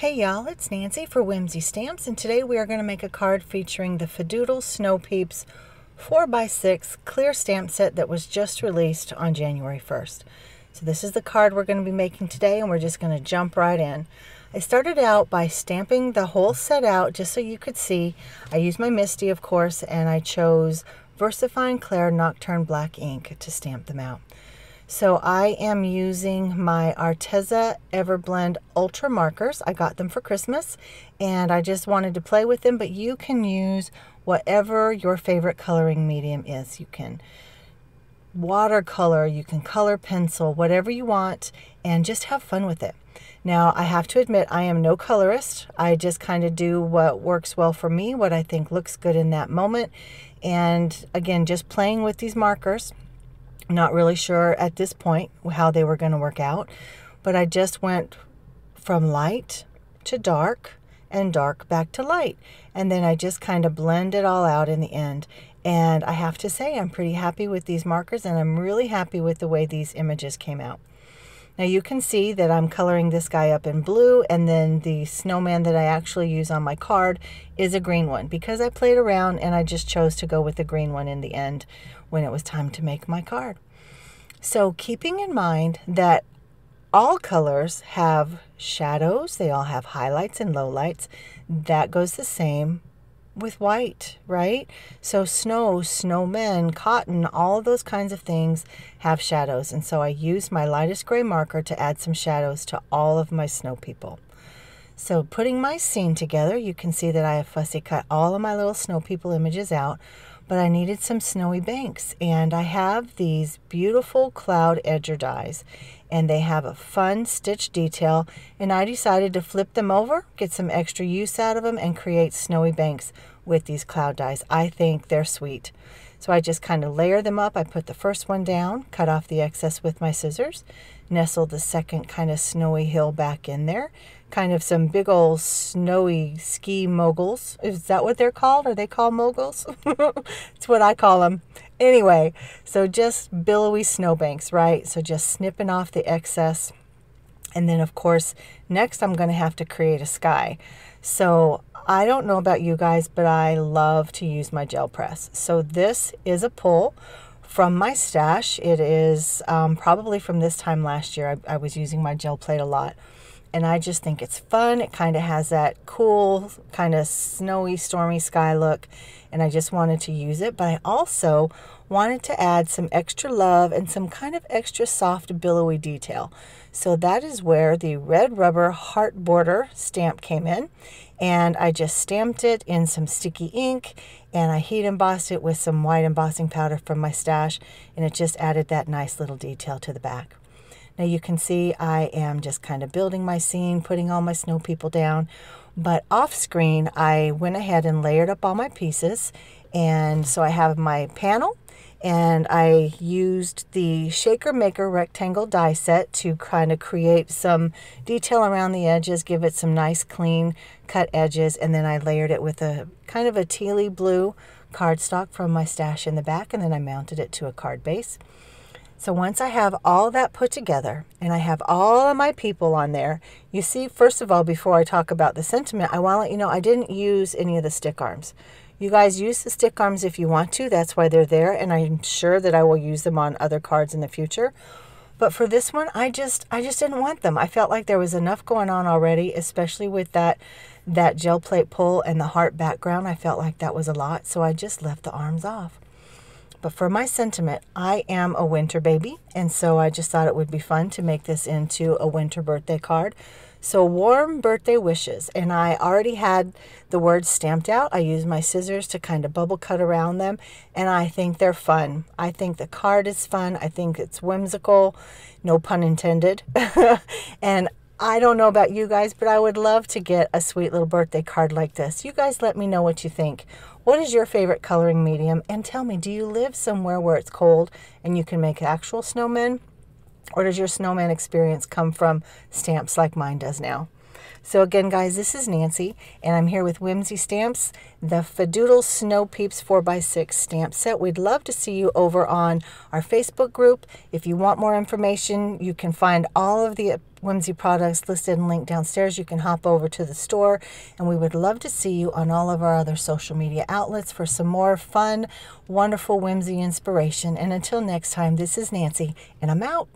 Hey y'all, it's Nancy for Whimsy Stamps, and today we are going to make a card featuring the Fadoodle Snow Peeps 4x6 clear stamp set that was just released on January 1st. So this is the card we're going to be making today, and we're just going to jump right in. I started out by stamping the whole set out just so you could see. I used my Misty, of course, and I chose VersaFine Claire Nocturne Black ink to stamp them out. So I am using my Arteza Everblend Ultra Markers. I got them for Christmas and I just wanted to play with them, but you can use whatever your favorite coloring medium is. You can watercolor, you can color pencil, whatever you want, and just have fun with it. Now, I have to admit, I am no colorist. I just kind of do what works well for me, what I think looks good in that moment. And again, just playing with these markers. Not really sure at this point how they were going to work out, but I just went from light to dark and dark back to light. And then I just kind of blend it all out in the end. And I have to say, I'm pretty happy with these markers and I'm really happy with the way these images came out. Now you can see that I'm coloring this guy up in blue and then the snowman that I actually use on my card is a green one because I played around and I just chose to go with the green one in the end when it was time to make my card. So keeping in mind that all colors have shadows, they all have highlights and lowlights, that goes the same with white, right? So snow, snowmen, cotton, all those kinds of things have shadows. And so I use my lightest gray marker to add some shadows to all of my snow people. So putting my scene together, you can see that I have fussy cut all of my little snow people images out, but I needed some snowy banks. And I have these beautiful cloud edger dies and they have a fun stitch detail and I decided to flip them over, get some extra use out of them and create snowy banks with these cloud dies. I think they're sweet. So I just kind of layer them up. I put the first one down, cut off the excess with my scissors, nestled the second kind of snowy hill back in there, kind of some big old snowy ski moguls. Is that what they're called? Are they called moguls? it's what I call them. Anyway, so just billowy snowbanks, right? So just snipping off the excess. And then, of course, next I'm going to have to create a sky. So I don't know about you guys, but I love to use my gel press. So this is a pull from my stash. It is um, probably from this time last year. I, I was using my gel plate a lot and I just think it's fun. It kind of has that cool, kind of snowy, stormy sky look, and I just wanted to use it. But I also wanted to add some extra love and some kind of extra soft, billowy detail. So that is where the red rubber heart border stamp came in, and I just stamped it in some sticky ink, and I heat embossed it with some white embossing powder from my stash, and it just added that nice little detail to the back. Now you can see I am just kind of building my scene, putting all my snow people down. But off screen, I went ahead and layered up all my pieces. And so I have my panel and I used the Shaker Maker rectangle die set to kind of create some detail around the edges, give it some nice clean cut edges, and then I layered it with a kind of a tealy blue cardstock from my stash in the back, and then I mounted it to a card base. So once I have all that put together and I have all of my people on there, you see, first of all, before I talk about the sentiment, I want to let you know I didn't use any of the stick arms. You guys use the stick arms if you want to. That's why they're there. And I'm sure that I will use them on other cards in the future. But for this one, I just I just didn't want them. I felt like there was enough going on already, especially with that that gel plate pull and the heart background. I felt like that was a lot. So I just left the arms off. But for my sentiment, I am a winter baby, and so I just thought it would be fun to make this into a winter birthday card. So warm birthday wishes, and I already had the words stamped out. I used my scissors to kind of bubble cut around them, and I think they're fun. I think the card is fun. I think it's whimsical, no pun intended. and I don't know about you guys, but I would love to get a sweet little birthday card like this. You guys let me know what you think. What is your favorite coloring medium? And tell me, do you live somewhere where it's cold and you can make actual snowmen? Or does your snowman experience come from stamps like mine does now? So again, guys, this is Nancy, and I'm here with Whimsy Stamps, the Fadoodle Snow Peeps 4x6 stamp set. We'd love to see you over on our Facebook group. If you want more information, you can find all of the uh, Whimsy products listed and linked downstairs. You can hop over to the store, and we would love to see you on all of our other social media outlets for some more fun, wonderful Whimsy inspiration. And until next time, this is Nancy, and I'm out.